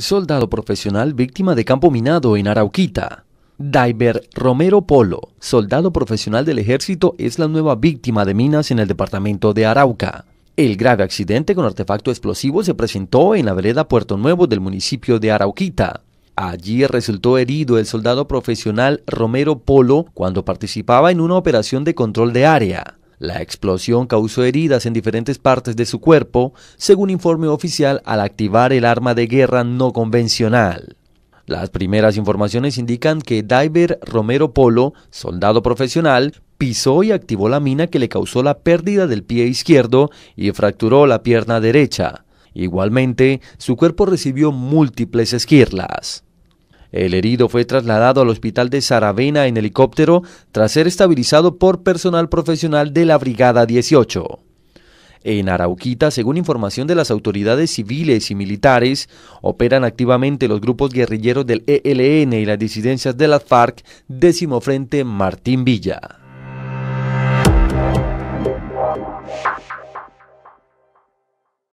Soldado profesional víctima de campo minado en Arauquita. Diver Romero Polo, soldado profesional del ejército, es la nueva víctima de minas en el departamento de Arauca. El grave accidente con artefacto explosivo se presentó en la vereda Puerto Nuevo del municipio de Arauquita. Allí resultó herido el soldado profesional Romero Polo cuando participaba en una operación de control de área. La explosión causó heridas en diferentes partes de su cuerpo, según informe oficial al activar el arma de guerra no convencional. Las primeras informaciones indican que Diver Romero Polo, soldado profesional, pisó y activó la mina que le causó la pérdida del pie izquierdo y fracturó la pierna derecha. Igualmente, su cuerpo recibió múltiples esquirlas. El herido fue trasladado al hospital de Saravena en helicóptero tras ser estabilizado por personal profesional de la Brigada 18. En Arauquita, según información de las autoridades civiles y militares, operan activamente los grupos guerrilleros del ELN y las disidencias de las FARC, décimo frente Martín Villa.